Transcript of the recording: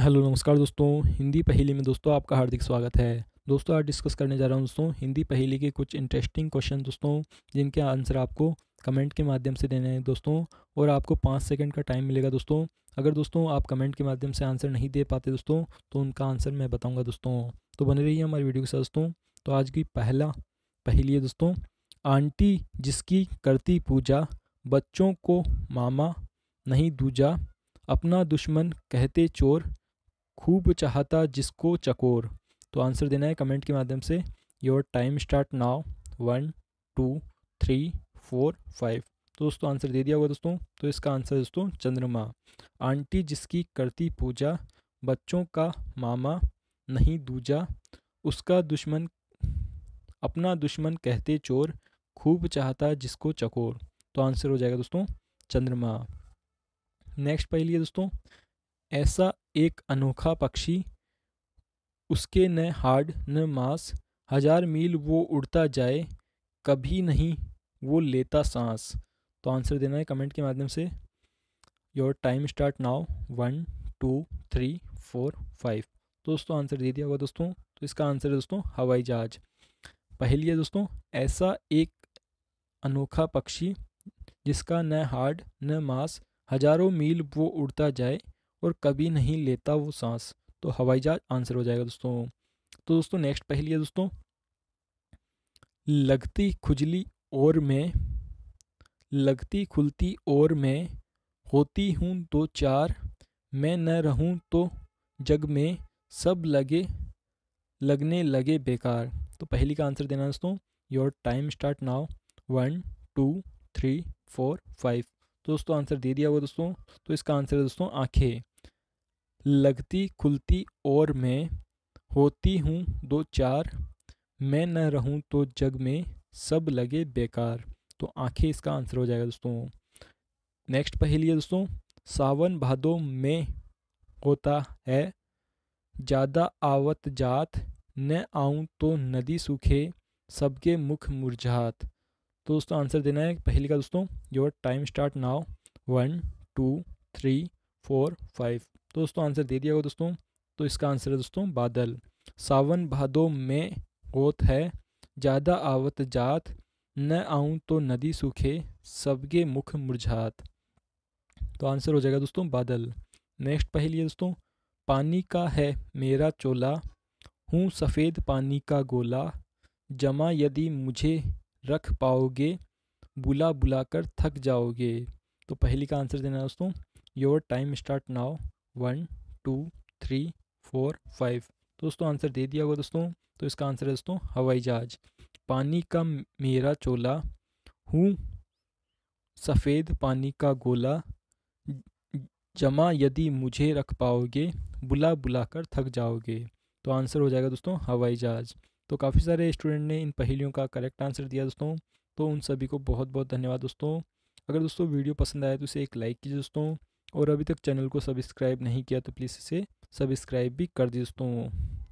hello नमस्कार दोस्तों हिंदी पहेली में दोस्तों आपका हार्दिक स्वागत है दोस्तों आज डिस्कस करने जा रहा हूँ दोस्तों हिंदी पहेली के कुछ इंटरेस्टिंग क्वेश्चन दोस्तों जिनके आंसर आपको कमेंट के माध्यम से देने हैं दोस्तों और आपको पाँच सेकंड का टाइम मिलेगा दोस्तों अगर दोस्तों आप कमेंट के माध्यम से आंसर नहीं दे पाते दोस्तों तो उनका आंसर मैं बताऊँगा दोस्तों तो बने रही हमारी वीडियो के साथ दोस्तों तो आज की पहला पहेली है दोस्तों आंटी जिसकी करती पूजा बच्चों को मामा नहीं दूजा अपना दुश्मन कहते चोर खूब चाहता जिसको चकोर तो आंसर देना है कमेंट के माध्यम से your time start now one two three four five तो दोस्तों आंसर दे दिया होगा दोस्तों तो इसका आंसर दोस्तों चंद्रमा आंटी जिसकी करती पूजा बच्चों का मामा नहीं दूजा उसका दुश्मन अपना दुश्मन कहते चोर खूब चाहता जिसको चकोर तो आंसर हो जाएगा दोस्तों चंद्रमा नेक्स्ट पहली है दोस्तों ऐसा एक अनोखा पक्षी उसके न हार्ड न मांस हजार मील वो उड़ता जाए कभी नहीं वो लेता सांस तो आंसर देना है कमेंट के माध्यम से your time start now one two three four five दोस्तों आंसर दे दिया होगा दोस्तों तो इसका आंसर है दोस्तों हवाई जहाज पहली है दोस्तों ऐसा एक अनोखा पक्षी जिसका न हार्ड न मांस हजारों मील वो उड़ता जाए और कभी नहीं लेता वो सांस तो हवाई जहाज आंसर हो जाएगा दोस्तों तो दोस्तों नेक्स्ट पहली है दोस्तों लगती खुजली और में लगती खुलती और में होती हूँ दो चार मैं न रहूँ तो जग में सब लगे लगने लगे बेकार तो पहली का आंसर देना दोस्तों your time start now one two three four five तो दोस्तों आंसर दे दिया हुआ दोस्तों तो इसका आंसर है दोस्तों आंखें लगती खुलती और मैं होती हूँ दो चार मैं न रहूँ तो जग में सब लगे बेकार तो आंखें इसका आंसर हो जाएगा दोस्तों नेक्स्ट पहेली है दोस्तों सावन भादों में होता है ज़्यादा आवत जात न आऊँ तो नदी सूखे सबके मुख मुरझात तो दोस्तों आंसर देना है पहली का दोस्तों your time start now one two three four five तो दोस्तों आंसर दे दिया होगा दोस्तों तो इसका आंसर है दोस्तों बादल सावन भादो में होत है ज़्यादा आवत जात न आऊँ तो नदी सूखे सबके मुख मुरझात तो आंसर हो जाएगा दोस्तों बादल नेक्स्ट पहली है दोस्तों पानी का है मेरा चोला हूँ सफ़ेद पानी का गोला जमा यदि मुझे रख पाओगे बुला बुला कर थक जाओगे तो पहली का आंसर देना दोस्तों your time start now one two three four five दोस्तों आंसर दे दिया होगा दोस्तों तो इसका आंसर है दोस्तों हवाई जहाज पानी का मेरा चोला हूँ सफ़ेद पानी का गोला जमा यदि मुझे रख पाओगे बुला बुला कर थक जाओगे तो आंसर हो जाएगा दोस्तों हवाई जहाज तो काफ़ी सारे स्टूडेंट ने इन पहेलियों का करेक्ट आंसर दिया दोस्तों तो उन सभी को बहुत बहुत धन्यवाद दोस्तों अगर दोस्तों वीडियो पसंद आए तो इसे एक लाइक कीजिए दोस्तों और अभी तक चैनल को सब्सक्राइब नहीं किया तो प्लीज़ इसे सब्सक्राइब भी कर दीजिए दोस्तों